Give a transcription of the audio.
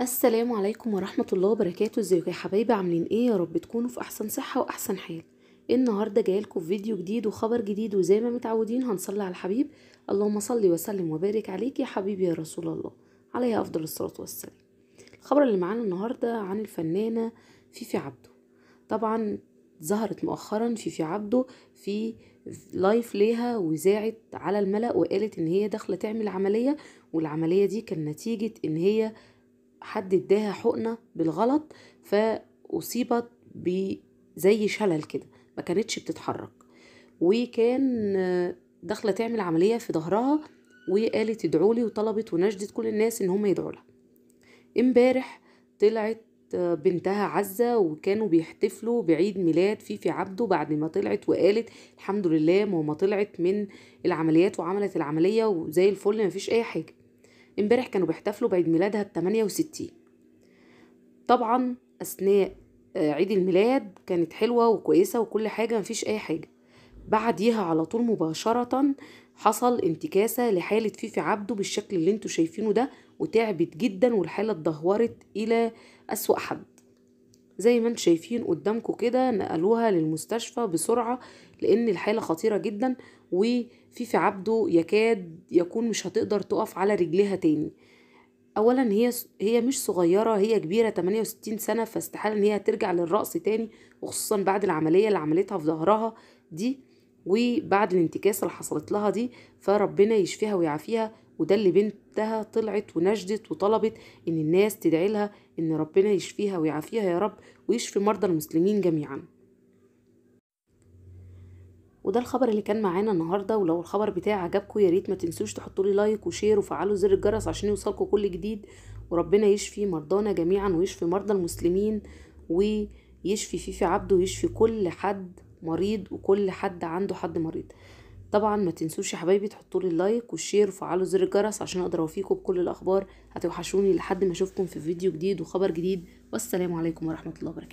السلام عليكم ورحمة الله وبركاته ازيكم يا حبايبي عاملين ايه يا رب تكونوا في احسن صحة واحسن حال إيه النهارده جايلكم في فيديو جديد وخبر جديد وزي ما متعودين هنصلي على الحبيب اللهم صل وسلم وبارك عليك يا حبيبي يا رسول الله عليه افضل الصلاة والسلام الخبر اللي معانا النهارده عن الفنانة فيفي عبده طبعا ظهرت مؤخرا فيفي عبده في لايف ليها وزاعت على الملأ وقالت ان هي داخله تعمل عمليه والعمليه دي كان نتيجه ان هي حد اداها حقنه بالغلط فاصيبت بزي شلل كده ما كانتش بتتحرك وكان داخله تعمل عمليه في ظهرها وقالت ادعوا لي وطلبت ونجدت كل الناس ان هم يدعوا لها امبارح طلعت بنتها عزة وكانوا بيحتفلوا بعيد ميلاد فيفي عبده بعد ما طلعت وقالت الحمد لله ماما طلعت من العمليات وعملت العملية وزي الفل مفيش أي حاجة امبارح كانوا بيحتفلوا بعيد ميلادها ال 68 طبعا اثناء آه، عيد الميلاد كانت حلوة وكويسة وكل حاجة مفيش أي حاجة بعديها على طول مباشرة حصل انتكاسة لحالة فيفي عبده بالشكل اللي انتوا شايفينه ده وتعبت جدا والحالة اتدهورت إلى أسوأ حد زي ما انتم شايفين قدامكم كده نقلوها للمستشفى بسرعة لان الحالة خطيرة جدا وفيفي في عبده يكاد يكون مش هتقدر تقف على رجليها تاني اولا هي هي مش صغيره هي كبيره 68 سنه فاستحاله ان هي ترجع للرقص تاني وخصوصا بعد العمليه اللي عملتها في ظهرها دي وبعد الانتكاسة اللي حصلت لها دي فربنا يشفيها ويعافيها وده اللي بنتها طلعت ونجدت وطلبت ان الناس تدعي لها ان ربنا يشفيها ويعافيها يا رب ويشفي مرضى المسلمين جميعا وده الخبر اللي كان معانا النهارده ولو الخبر بتاعي عجبكم يا ريت ما تنسوش تحطوا لي لايك وشير وفعلوا زر الجرس عشان يوصلكم كل جديد وربنا يشفي مرضانا جميعا ويشفي مرضى المسلمين ويشفي فيفي عبده ويشفي كل حد مريض وكل حد عنده حد مريض طبعا ما تنسوش يا حبايبي تحطوا لي اللايك والشير وفعلوا زر الجرس عشان اقدر اوفيكم بكل الاخبار هتوحشوني لحد ما اشوفكم في فيديو جديد وخبر جديد والسلام عليكم ورحمه الله وبركاته